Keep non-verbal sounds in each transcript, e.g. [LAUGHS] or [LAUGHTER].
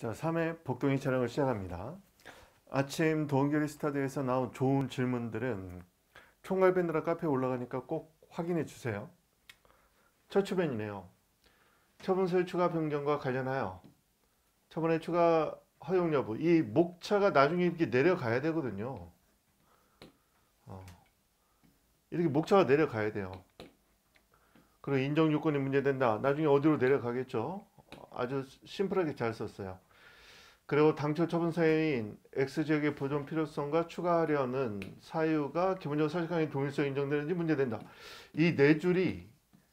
자, 3회 복동이 촬영을 시작합니다. 아침 도결의 스타드에서 나온 좋은 질문들은 총괄 밴드라 카페에 올라가니까 꼭 확인해 주세요. 첫 주변이네요. 처분세 추가 변경과 관련하여 처분의 추가 허용 여부 이 목차가 나중에 이렇게 내려가야 되거든요. 어. 이렇게 목차가 내려가야 돼요. 그리고 인정 요건이 문제된다. 나중에 어디로 내려가겠죠? 아주 심플하게 잘 썼어요. 그리고 당초 처분서인 X지역의 보존 필요성과 추가하려는 사유가 기본적으로 사실관계 동일성 인정되는지 문제된다. 이 네 줄이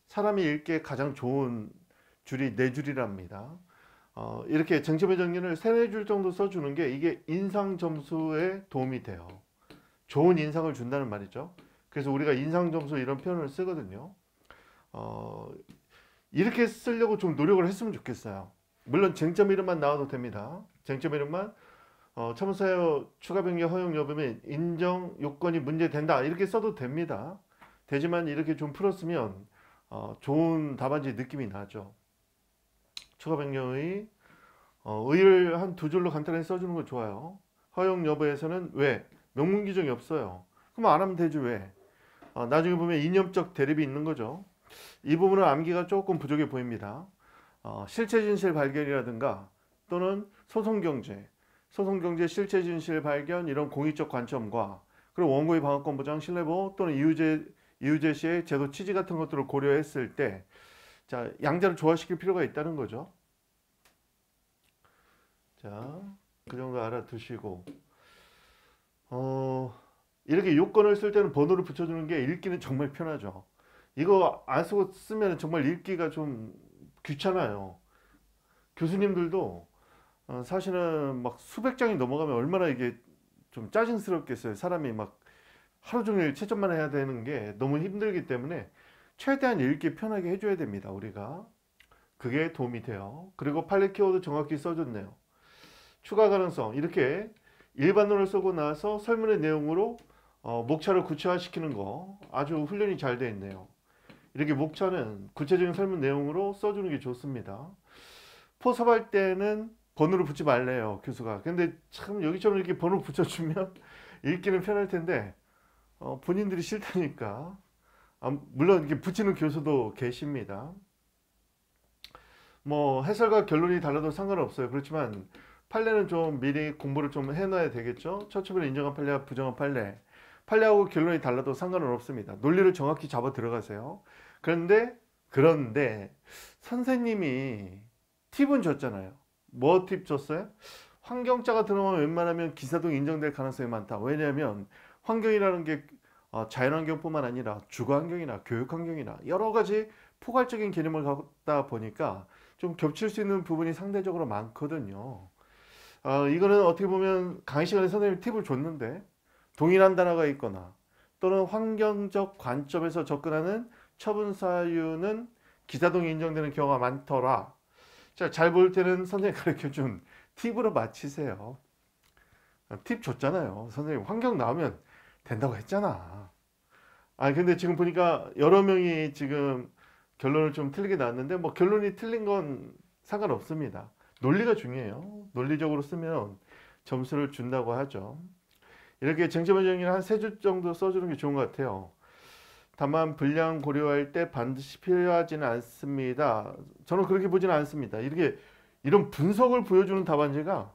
사람이 읽기에 가장 좋은 줄이 네 줄이랍니다. 어, 이렇게 쟁점의 정리를 세네 줄 정도 써주는 게 이게 인상 점수에 도움이 돼요. 좋은 인상을 준다는 말이죠. 그래서 우리가 인상 점수 이런 표현을 쓰거든요. 어, 이렇게 쓰려고 좀 노력을 했으면 좋겠어요. 물론 쟁점 이름만 나와도 됩니다. 쟁점 이름만 어, 첨사요 추가 변경 허용 여부 및 인정 요건이 문제된다 이렇게 써도 됩니다. 되지만 이렇게 좀 풀었으면 어, 좋은 답안지 느낌이 나죠. 추가 변경의 어, 의를 한 두 줄로 간단히 써주는 거 좋아요. 허용 여부에서는 왜? 명문 규정이 없어요. 그럼 안 하면 되지 왜? 어, 나중에 보면 이념적 대립이 있는 거죠. 이 부분은 암기가 조금 부족해 보입니다. 어, 실체 진실 발견이라든가 또는 소송 경제, 소송 경제 실체 진실 발견 이런 공익적 관점과 그리고 원고의 방어권 보장, 신뢰보호 또는 이유제 이유제 시의 제도 취지 같은 것들을 고려했을 때 자, 양자를 조화시킬 필요가 있다는 거죠. 자, 그 정도 알아두시고 어, 이렇게 요건을 쓸 때는 번호를 붙여주는 게 읽기는 정말 편하죠. 이거 안 쓰고 쓰면 정말 읽기가 좀 귀찮아요. 교수님들도 어, 사실은 막 수백 장이 넘어가면 얼마나 이게 좀 짜증스럽겠어요. 사람이 막 하루 종일 채점만 해야 되는 게 너무 힘들기 때문에 최대한 읽기 편하게 해줘야 됩니다. 우리가 그게 도움이 돼요. 그리고 팔레 키워드 정확히 써줬네요. 추가 가능성 이렇게 일반론을 쓰고 나서 설문의 내용으로 어, 목차를 구체화시키는 거 아주 훈련이 잘 돼 있네요. 이렇게 목차는 구체적인 설문 내용으로 써주는 게 좋습니다. 포섭할 때는 번호를 붙지 말래요 교수가 근데 참 여기처럼 이렇게 번호 붙여주면 [LAUGHS] 읽기는 편할 텐데 어, 본인들이 싫다니까 아, 물론 이렇게 붙이는 교수도 계십니다 뭐 해설과 결론이 달라도 상관없어요 그렇지만 판례는 좀 미리 공부를 좀 해놔야 되겠죠 처치부 인정한 판례와 부정한 판례 판례하고 결론이 달라도 상관은 없습니다 논리를 정확히 잡아 들어가세요 그런데 그런데 선생님이 팁은 줬잖아요 뭐팁 줬어요? 환경자가 들어오면 웬만하면 기사동 인정될 가능성이 많다. 왜냐하면 환경이라는 게 어, 자연환경뿐만 아니라 주거환경이나 교육환경이나 여러 가지 포괄적인 개념을 갖다 보니까 좀 겹칠 수 있는 부분이 상대적으로 많거든요. 어, 이거는 어떻게 보면 강의 시간에 선생님이 팁을 줬는데 동일한 단어가 있거나 또는 환경적 관점에서 접근하는 처분 사유는 기사동이 인정되는 경우가 많더라 자, 잘 볼 때는 선생님 가르쳐 준 팁으로 마치세요. 팁 줬잖아요. 선생님, 환경 나오면 된다고 했잖아. 아, 근데 지금 보니까 여러 명이 지금 결론을 좀 틀리게 나왔는데, 뭐 결론이 틀린 건 상관없습니다. 논리가 중요해요. 논리적으로 쓰면 점수를 준다고 하죠. 이렇게 쟁점 변정리를 한세 줄 정도 써주는 게 좋은 것 같아요. 다만 분량 고려할 때 반드시 필요하지는 않습니다. 저는 그렇게 보지는 않습니다. 이렇게 이런 분석을 보여주는 답안지가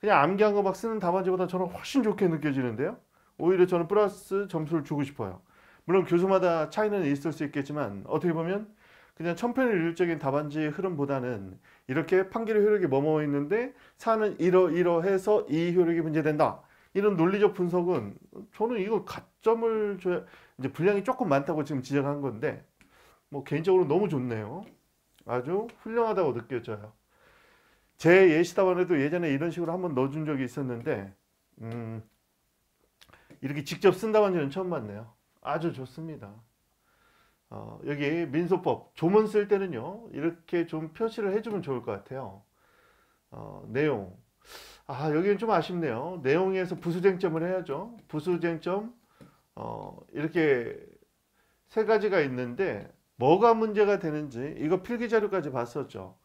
그냥 암기한 거 막 쓰는 답안지보다 저는 훨씬 좋게 느껴지는데요. 오히려 저는 플러스 점수를 주고 싶어요. 물론 교수마다 차이는 있을 수 있겠지만 어떻게 보면 그냥 천편일률적인 답안지의 흐름보다는 이렇게 판결의 효력이 머무 있는데 사는 이러이러해서 이 효력이 문제된다. 이런 논리적 분석은 저는 이거 가점을 줘야 이제 분량이 조금 많다고 지금 지적한 건데 뭐 개인적으로 너무 좋네요. 아주 훌륭하다고 느껴져요. 제 예시 답안에도 예전에 이런 식으로 한번 넣어준 적이 있었는데 음, 이렇게 직접 쓴 답안지는 처음 봤네요. 아주 좋습니다. 어, 여기 민소법 조문 쓸 때는요 이렇게 좀 표시를 해주면 좋을 것 같아요. 어, 내용 아 여기는 좀 아쉽네요. 내용에서 부수쟁점을 해야죠. 부수쟁점 어, 이렇게 세 가지가 있는데 뭐가 문제가 되는지 이거 필기자료까지 봤었죠.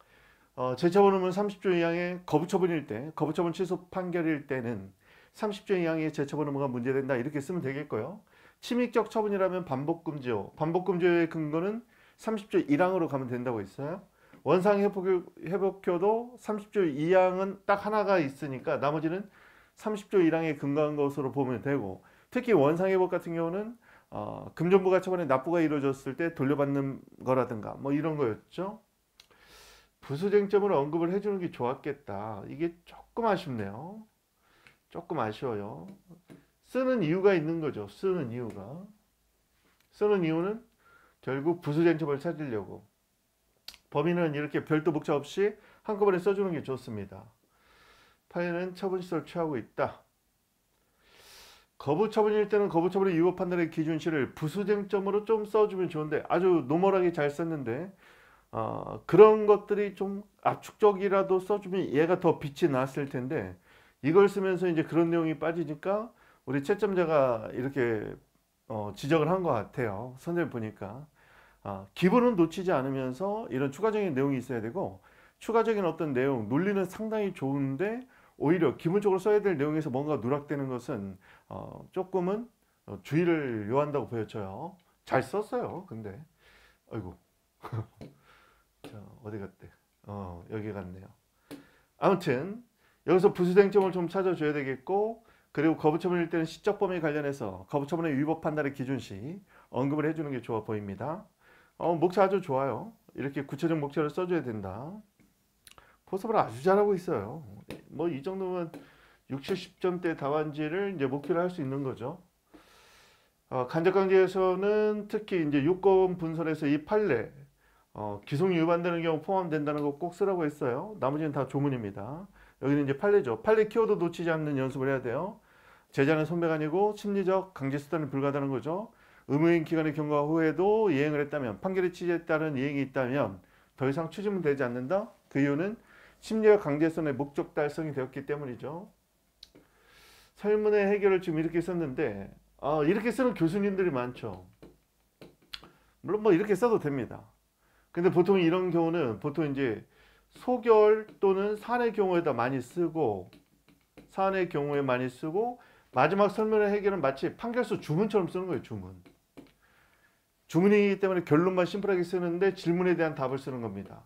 어, 제처분음은 30조 이항의 거부처분일 때, 거부처분 취소 판결일 때는 30조 이항의제처분음가 문제된다 이렇게 쓰면 되겠고요. 침입적 처분이라면 반복금지요. 반복금지의 근거는 30조 1항으로 가면 된다고 했어요. 원상회복효도 30조 2항은 딱 하나가 있으니까 나머지는 30조 1항에 근거한 것으로 보면 되고 특히 원상회복 같은 경우는 어, 금전부가 처분에 납부가 이루어졌을 때 돌려받는 거라든가 뭐 이런 거였죠. 부수쟁점을 언급을 해주는 게 좋았겠다. 이게 조금 아쉽네요. 조금 아쉬워요. 쓰는 이유가 있는 거죠. 쓰는 이유가. 쓰는 이유는 결국 부수쟁점을 찾으려고. 범인은 이렇게 별도 복차 없이 한꺼번에 써주는 게 좋습니다. 파일은 처분시설 취하고 있다. 거부 처분일 때는 거부 처분의 유효 판단의 기준시를 부수쟁점으로 좀 써주면 좋은데 아주 노멀하게 잘 썼는데 어, 그런 것들이 좀 압축적이라도 써주면 얘가 더 빛이 났을 텐데 이걸 쓰면서 이제 그런 내용이 빠지니까 우리 채점자가 이렇게 어, 지적을 한 것 같아요. 선생님 보니까. 아, 기본은 놓치지 않으면서 이런 추가적인 내용이 있어야 되고 추가적인 어떤 내용, 논리는 상당히 좋은데 오히려 기본적으로 써야 될 내용에서 뭔가 누락되는 것은 어, 조금은 어, 주의를 요한다고 보여져요. 잘 썼어요. 근데 아이고 [LAUGHS] 자, 어디 갔대? 어, 여기 갔네요. 아무튼 여기서 부수쟁점을좀 찾아줘야 되겠고 그리고 거부처분일 때는 시적 범위 관련해서 거부처분의 위법 판단의 기준시 언급을 해주는 게 좋아 보입니다. 어, 목차 아주 좋아요. 이렇게 구체적 목차를 써줘야 된다. 포섭을 아주 잘하고 있어요. 뭐이 정도면 60, 70점대 답안지를 이제 목표로 할 수 있는 거죠. 어, 간접관계에서는 특히 이제 요건 분석에서 이 판례 어, 기속 위반되는 경우 포함된다는 거 꼭 쓰라고 했어요. 나머지는 다 조문입니다. 여기는 이제 판례죠. 판례 키워드 놓치지 않는 연습을 해야 돼요. 제자는 선배가 아니고 심리적 강제 수단이 불가하다는 거죠. 의무인 기간의 경과 후에도 이행을 했다면 판결의 취지에 따른 이행이 있다면 더 이상 추징은 되지 않는다. 그 이유는 심리와 강제성의 목적 달성이 되었기 때문이죠. 설문의 해결을 지금 이렇게 썼는데 아, 이렇게 쓰는 교수님들이 많죠. 물론 뭐 이렇게 써도 됩니다. 근데 보통 이런 경우는 보통 이제 소결 또는 산의 경우에다 많이 쓰고 산의 경우에 많이 쓰고 마지막 설문의 해결은 마치 판결서 주문처럼 쓰는 거예요. 주문. 주문이기 때문에 결론만 심플하게 쓰는데 질문에 대한 답을 쓰는 겁니다.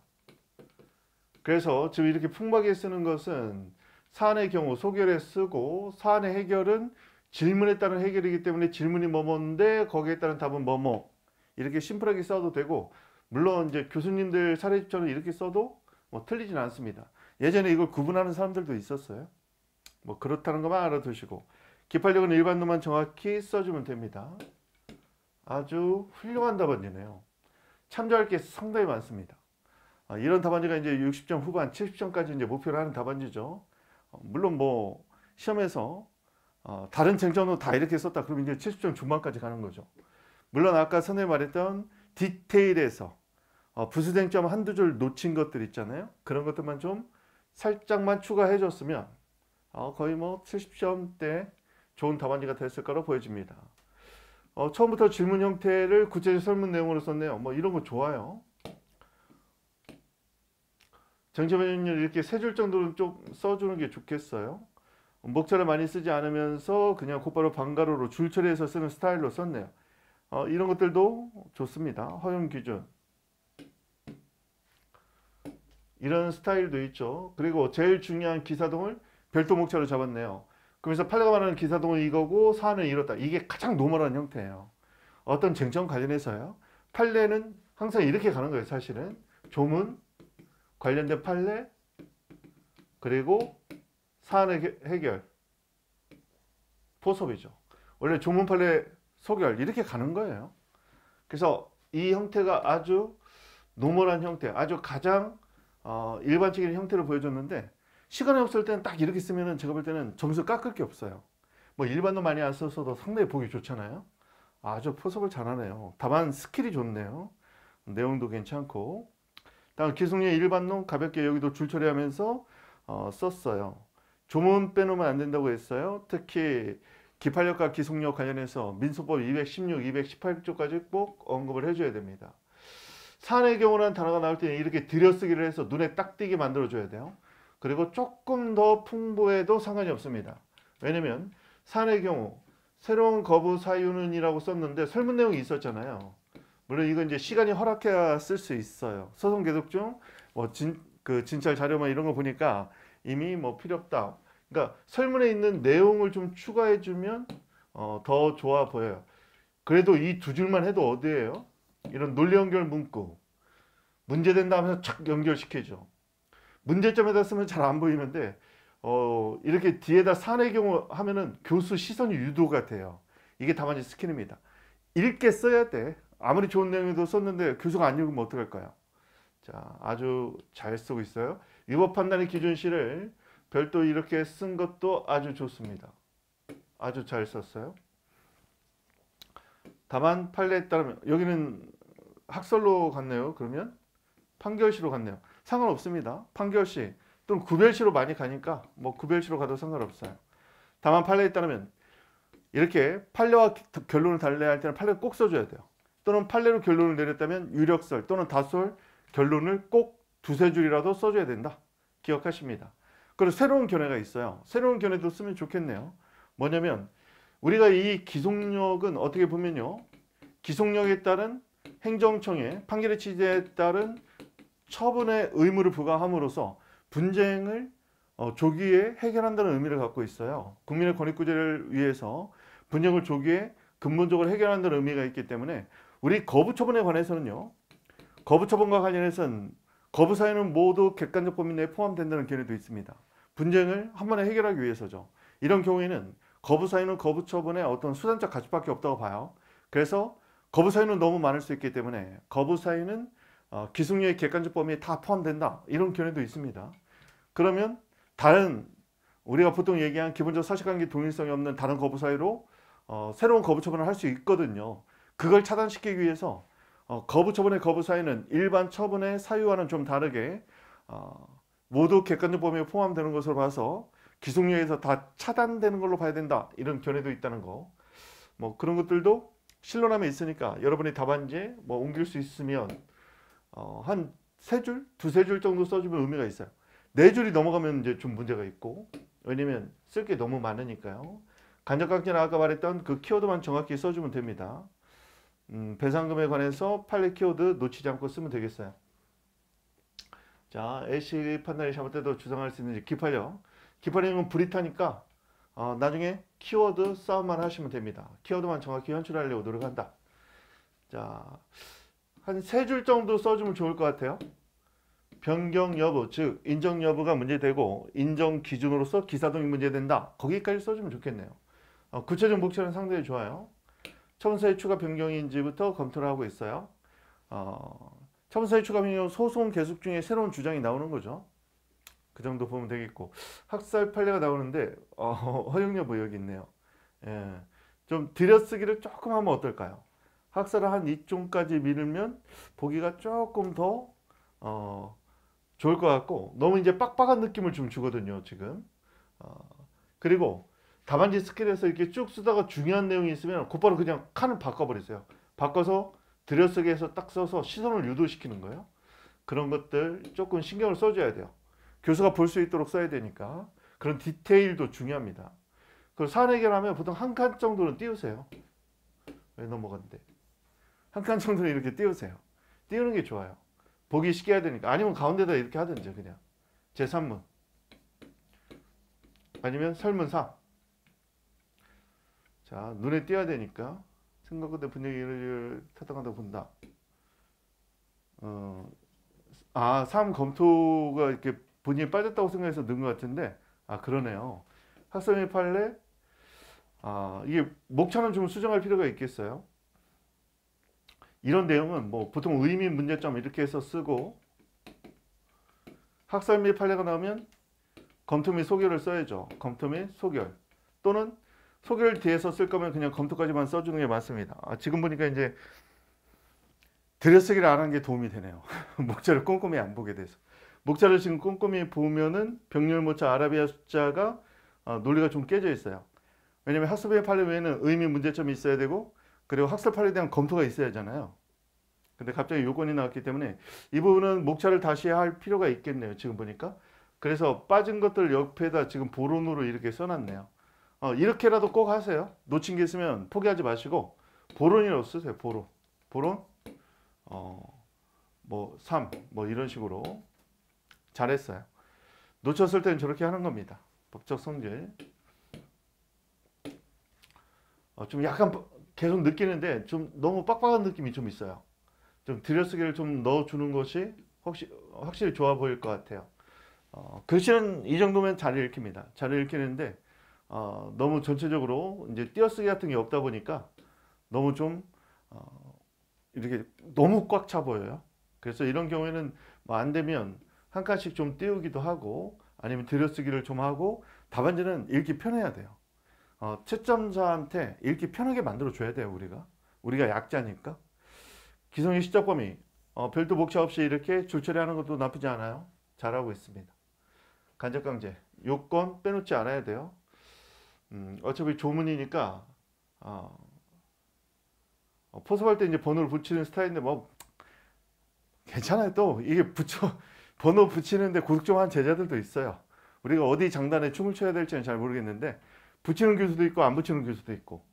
그래서 지금 이렇게 풍부하게 쓰는 것은 사안의 경우 소결에 쓰고 사안의 해결은 질문에 따른 해결이기 때문에 질문이 뭐뭐데 거기에 따른 답은 뭐뭐 이렇게 심플하게 써도 되고 물론 이제 교수님들 사례집처럼 이렇게 써도 뭐 틀리진 않습니다. 예전에 이걸 구분하는 사람들도 있었어요. 뭐 그렇다는 것만 알아두시고 기판력은 일반도만 정확히 써주면 됩니다. 아주 훌륭한 답안지네요. 참조할 게 상당히 많습니다. 아, 이런 답안지가 이제 60점 후반, 70점까지 이제 목표를 하는 답안지죠. 어, 물론 뭐 시험에서 어, 다른 쟁점도 다 이렇게 썼다. 그럼 이제 70점 중반까지 가는 거죠. 물론 아까 선생님 말했던 디테일에서 어, 부수쟁점 한두 줄 놓친 것들 있잖아요. 그런 것들만 좀 살짝만 추가해 줬으면 어, 거의 뭐 70점대 좋은 답안지가 됐을 거로 보여집니다. 어, 처음부터 질문 형태를 구체적 설문 내용으로 썼네요. 뭐 이런 거 좋아요. 정치변형률 이렇게 세 줄 정도는 좀 써주는 게 좋겠어요. 목차를 많이 쓰지 않으면서 그냥 곧바로 반가로로 줄 처리해서 쓰는 스타일로 썼네요. 어, 이런 것들도 좋습니다. 허용 기준. 이런 스타일도 있죠. 그리고 제일 중요한 기사동을 별도 목차로 잡았네요. 그래서 판례가 말하는 기사동은 이거고 사안은 이렇다. 이게 가장 노멀한 형태예요. 어떤 쟁점 관련해서요. 판례는 항상 이렇게 가는 거예요. 사실은 조문 관련된 판례 그리고 사안의 해결 포섭이죠. 원래 조문 판례 소결 이렇게 가는 거예요. 그래서 이 형태가 아주 노멀한 형태, 아주 가장 어, 일반적인 형태를 보여줬는데 시간이 없을 때는 딱 이렇게 쓰면은 제가 볼 때는 점수 깎을 게 없어요. 뭐 일반도 많이 안 써서도 상당히 보기 좋잖아요. 아주 포섭을 잘하네요. 다만 스킬이 좋네요. 내용도 괜찮고. 다음 기숙료 일반론 가볍게 여기도 줄 처리하면서 어, 썼어요. 조문 빼놓으면 안 된다고 했어요. 특히 기판력과 기속력 관련해서 민속법 216, 218조까지 꼭 언급을 해줘야 됩니다. 산의경우는 단어가 나올 때 이렇게 들여쓰기를 해서 눈에 딱 띄게 만들어줘야 돼요. 그리고 조금 더 풍부해도 상관이 없습니다. 왜냐면 산의 경우 새로운 거부 사유는이라고 썼는데 설문 내용이 있었잖아요. 물론 이건 이제 시간이 허락해야 쓸 수 있어요. 소송 계속 중, 뭐 진, 그 진찰 자료만 뭐 이런 거 보니까 이미 뭐 필요 없다. 그러니까 설문에 있는 내용을 좀 추가해주면 어, 더 좋아 보여요. 그래도 이 두 줄만 해도 어디예요? 이런 논리 연결 문구. 문제된다 하면서 착 연결시켜줘. 문제점에 다쓰면잘 안 보이는데 어, 이렇게 뒤에다 산의 경우 하면은 교수 시선이 유도가 돼요. 이게 다만이 스킨입니다 읽게 써야 돼. 아무리 좋은 내용도 썼는데 교수가 안 읽으면 어떡할까요? 자, 아주 잘 쓰고 있어요. 위법 판단의 기준시를 별도 이렇게 쓴 것도 아주 좋습니다. 아주 잘 썼어요. 다만 판례에 따르면 여기는 학설로 갔네요. 그러면 판결시로 갔네요. 상관없습니다. 판결시 또는 구별시로 많이 가니까 뭐 구별시로 가도 상관없어요. 다만 판례에 따르면 이렇게 판례와 결론을 달래야 할 때는 판례를 꼭 써줘야 돼요. 또는 판례로 결론을 내렸다면 유력설 또는 다솔 결론을 꼭 두세 줄이라도 써줘야 된다. 기억하십니다. 그리고 새로운 견해가 있어요. 새로운 견해도 쓰면 좋겠네요. 뭐냐면 우리가 이 기속력은 어떻게 보면요. 기속력에 따른 행정청의 판결의 취지에 따른 처분의 의무를 부과함으로써 분쟁을 어, 조기에 해결한다는 의미를 갖고 있어요. 국민의 권익구제를 위해서 분쟁을 조기에 근본적으로 해결한다는 의미가 있기 때문에 우리 거부 처분에 관해서는요. 거부 처분과 관련해서는 거부 사유는 모두 객관적 범위 내에 포함된다는 견해도 있습니다. 분쟁을 한 번에 해결하기 위해서죠. 이런 경우에는 거부 사유는 거부 처분의 어떤 수단적 가치밖에 없다고 봐요. 그래서 거부 사유는 너무 많을 수 있기 때문에 거부 사유는 어, 기승료의 객관적 범위에 다 포함된다 이런 견해도 있습니다. 그러면 다른 우리가 보통 얘기한 기본적 사실관계 동일성이 없는 다른 거부 사유로 어, 새로운 거부 처분을 할 수 있거든요. 그걸 차단시키기 위해서 어, 거부 처분의 거부 사유는 일반 처분의 사유와는 좀 다르게 어, 모두 객관적 범위에 포함되는 것으로 봐서 기속료에서 다 차단되는 걸로 봐야 된다 이런 견해도 있다는 거뭐 그런 것들도 신론함에 있으니까 여러분이 답안지에 뭐 옮길 수 있으면 어, 한세 줄, 두 세 줄 정도 써주면 의미가 있어요. 네 줄이 넘어가면 이제 좀 문제가 있고 왜냐면 쓸 게 너무 많으니까요. 간접각진 아까 말했던 그 키워드만 정확히 써주면 됩니다. 음, 배상금에 관해서 판례 키워드 놓치지 않고 쓰면 되겠어요. 자, 애쉬 판단이 잘못돼도 주장할 수 있는지 기판령. 기판령은 불이 타니까 어, 나중에 키워드 싸움만 하시면 됩니다. 키워드만 정확히 연출하려고 노력한다. 자, 한세줄 정도 써주면 좋을 것 같아요. 변경 여부, 즉 인정 여부가 문제되고 인정 기준으로서 기사동이 문제된다. 거기까지 써주면 좋겠네요. 어, 구체적 목차는 상당히 좋아요. 첨서의 추가 변경인지부터 검토를 하고 있어요. 어, 첨서의 추가 변경 소송 계속 중에 새로운 주장이 나오는 거죠. 그 정도 보면 되겠고 학살 판례가 나오는데 어, 허용 여부 여기 있네요. 예, 좀 들여쓰기를 조금 하면 어떨까요? 학사를 한2쪽까지미루면 보기가 조금 더 어, 좋을 것 같고 너무 이제 빡빡한 느낌을 좀 주거든요 지금 어, 그리고 다반지 스킬에서 이렇게 쭉 쓰다가 중요한 내용이 있으면 곧바로 그냥 칸을 바꿔버리세요 바꿔서 들여쓰기에서 딱 써서 시선을 유도시키는 거예요 그런 것들 조금 신경을 써줘야 돼요 교수가 볼 수 있도록 써야 되니까 그런 디테일도 중요합니다 그리고 산 해결하면 보통 한 칸 정도는 띄우세요 넘어갔는데 한칸 정도는 이렇게 띄우세요. 띄우는 게 좋아요. 보기 쉽게 해야 되니까. 아니면 가운데다 이렇게 하든지 그냥. 제3문. 아니면 설문사. 자, 눈에 띄어야 되니까 생각보다 분위기를 타당하다 본다. 어, 아, 삶 검토가 이렇게 본인이 빠졌다고 생각해서 넣은 것 같은데, 아, 그러네요. 학생의 판례, 아, 이게 목차는 좀 수정할 필요가 있겠어요. 이런 내용은 뭐 보통 의미 문제점 이렇게 해서 쓰고 학설 및 판례가 나오면 검토 및 소결을 써야죠. 검토 및 소결 또는 소결 뒤에서 쓸 거면 그냥 검토까지만 써주는 게 맞습니다. 아, 지금 보니까 이제 들여쓰기를 안한게 도움이 되네요. [LAUGHS] 목차를 꼼꼼히 안 보게 돼서. 목차를 지금 꼼꼼히 보면은 병렬 모차 아라비아 숫자가 어, 논리가 좀 깨져 있어요. 왜냐면 학습의 판례 외에는 의미 문제점이 있어야 되고 그리고 학습활에 대한 검토가 있어야 하잖아요. 근데 갑자기 요건이 나왔기 때문에 이 부분은 목차를 다시 할 필요가 있겠네요. 지금 보니까. 그래서 빠진 것들 옆에다 지금 보론으로 이렇게 써놨네요. 어, 이렇게라도 꼭 하세요. 놓친 게 있으면 포기하지 마시고 보론이라고 쓰세요. 보론. 보론? 어, 뭐 3, 뭐 이런 식으로 잘했어요. 놓쳤을 때는 저렇게 하는 겁니다. 법적 성질. 어, 좀 약간 계속 느끼는데 좀 너무 빡빡한 느낌이 좀 있어요. 좀 들여쓰기를 좀 넣어주는 것이 혹시, 확실히 좋아 보일 것 같아요. 어, 글씨는 이 정도면 잘 읽힙니다. 잘 읽히는데 어, 너무 전체적으로 이제 띄어쓰기 같은 게 없다 보니까 너무 좀 어, 이렇게 너무 꽉 차 보여요. 그래서 이런 경우에는 뭐 안 되면 한 칸씩 좀 띄우기도 하고 아니면 들여쓰기를 좀 하고 답안지는 읽기 편해야 돼요. 어, 채점자한테 읽기 편하게 만들어줘야 돼요 우리가 우리가 약자니까 기성의 시적 범위 어, 별도 목차 없이 이렇게 줄처리하는 것도 나쁘지 않아요 잘하고 있습니다 간접 강제 요건 빼놓지 않아야 돼요 음, 어차피 조문이니까 어, 어, 포섭할 때 이제 번호를 붙이는 스타일인데 뭐 괜찮아요 또 이게 붙여 [LAUGHS] 번호 붙이는데 고득점한 제자들도 있어요 우리가 어디 장단에 춤을 춰야 될지는 잘 모르겠는데 붙이는 교수도 있고 안 붙이는 교수도 있고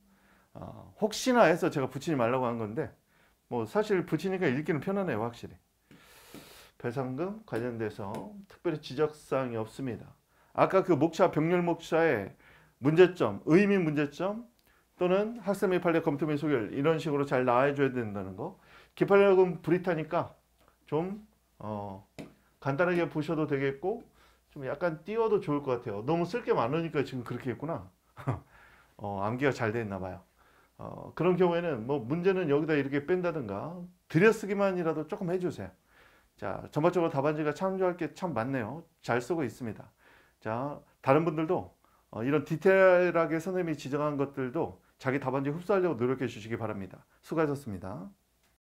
어, 혹시나 해서 제가 붙이지 말라고 한 건데 뭐 사실 붙이니까 읽기는 편하네요 확실히 배상금 관련돼서 특별히 지적사항이 없습니다 아까 그 목차 병렬 목차의 문제점 의미 문제점 또는 학습 및 판례 검토 및 소결 이런 식으로 잘 나와줘야 된다는 거 기판력은 브리타니까 좀 어, 간단하게 보셔도 되겠고 좀 약간 띄워도 좋을 것 같아요 너무 쓸 게 많으니까 지금 그렇게 했구나 [LAUGHS] 어, 암기가 잘돼 있나 봐요. 어, 그런 경우에는 뭐 문제는 여기다 이렇게 뺀다든가 들여쓰기만이라도 조금 해주세요. 자, 전반적으로 답안지가 참조할 게 참 많네요. 잘 쓰고 있습니다. 자, 다른 분들도 어, 이런 디테일하게 선생님이 지정한 것들도 자기 답안지 흡수하려고 노력해 주시기 바랍니다. 수고하셨습니다.